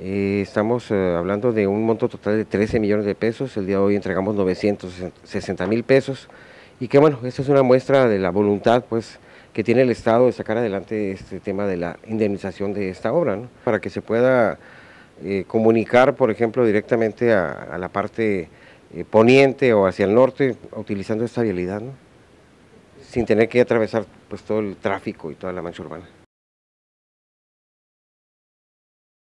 Eh, estamos eh, hablando de un monto total de 13 millones de pesos. El día de hoy entregamos 960 mil pesos. Y que bueno, esta es una muestra de la voluntad pues, que tiene el Estado de sacar adelante este tema de la indemnización de esta obra, para que se pueda eh, comunicar, por ejemplo, directamente a, la parte poniente o hacia el norte, utilizando esta vialidad, sin tener que atravesar pues, todo el tráfico y toda la mancha urbana.